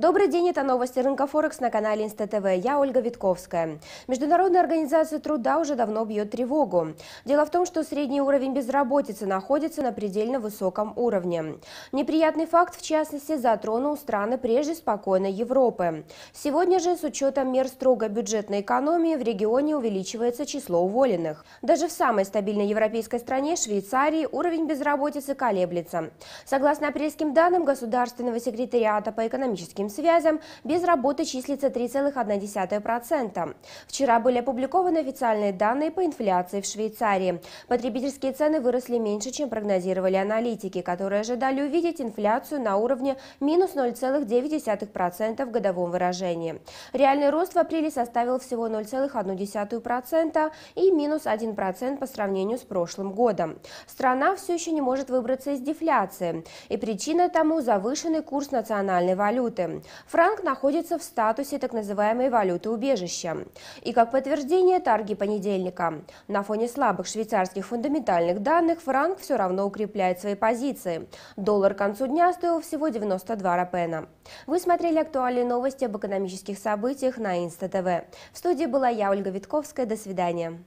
Добрый день, это новости рынка Форекс на канале ИнстаТВ. Я Ольга Витковская. Международная организация труда уже давно бьет тревогу. Дело в том, что средний уровень безработицы находится на предельно высоком уровне. Неприятный факт, в частности, затронул страны прежде спокойной Европы. Сегодня же, с учетом мер строгой бюджетной экономии, в регионе увеличивается число уволенных. Даже в самой стабильной европейской стране, Швейцарии, уровень безработицы колеблется. Согласно апрельским данным Государственного секретариата по экономическим связям, без работы числится 3,1%. Вчера были опубликованы официальные данные по инфляции в Швейцарии. Потребительские цены выросли меньше, чем прогнозировали аналитики, которые ожидали увидеть инфляцию на уровне минус 0,9% в годовом выражении. Реальный рост в апреле составил всего 0,1% и минус 1% по сравнению с прошлым годом. Страна все еще не может выбраться из дефляции, и причина тому завышенный курс национальной валюты. Франк находится в статусе так называемой валюты убежища. И как подтверждение торги понедельника. На фоне слабых швейцарских фундаментальных данных франк все равно укрепляет свои позиции. Доллар к концу дня стоил всего 92 рапена. Вы смотрели актуальные новости об экономических событиях на Инста ТВ. В студии была я, Ольга Витковская. До свидания.